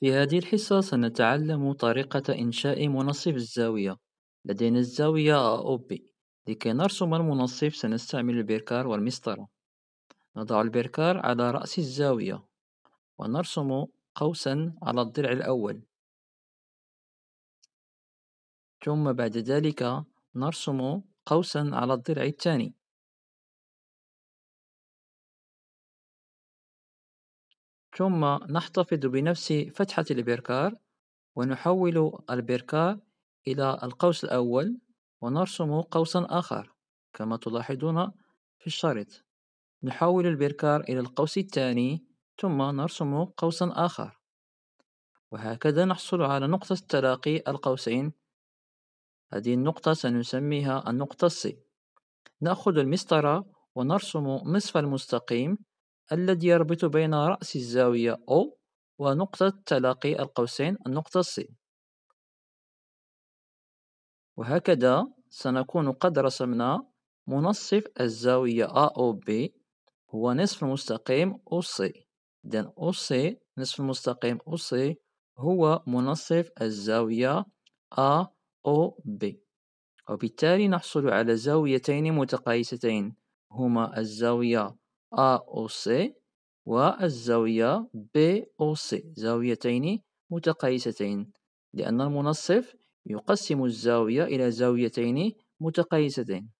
في هذه الحصة سنتعلم طريقة إنشاء منصف الزاوية لدينا الزاوية أوبي لكي نرسم المنصف سنستعمل البركار والمسطرة نضع البركار على رأس الزاوية ونرسم قوسا على الضلع الأول ثم بعد ذلك نرسم قوسا على الضلع الثاني ثم نحتفظ بنفس فتحة البركار ونحول البركار إلى القوس الأول ونرسم قوسا آخر كما تلاحظون في الشريط نحول البركار إلى القوس الثاني ثم نرسم قوسا آخر وهكذا نحصل على نقطة تلاقي القوسين هذه النقطة سنسميها النقطة C نأخذ المسطرة ونرسم نصف المستقيم الذي يربط بين رأس الزاوية O ونقطة تلاقي القوسين النقطة C وهكذا سنكون قد رسمنا منصف الزاوية AOB هو نصف المستقيم OC إذن OC نصف المستقيم OC هو منصف الزاوية AOB وبالتالي نحصل على زاويتين متقايستين هما الزاوية AOC والزاوية BOC زاويتين متقايستين لأن المنصف يقسم الزاوية إلى زاويتين متقايستين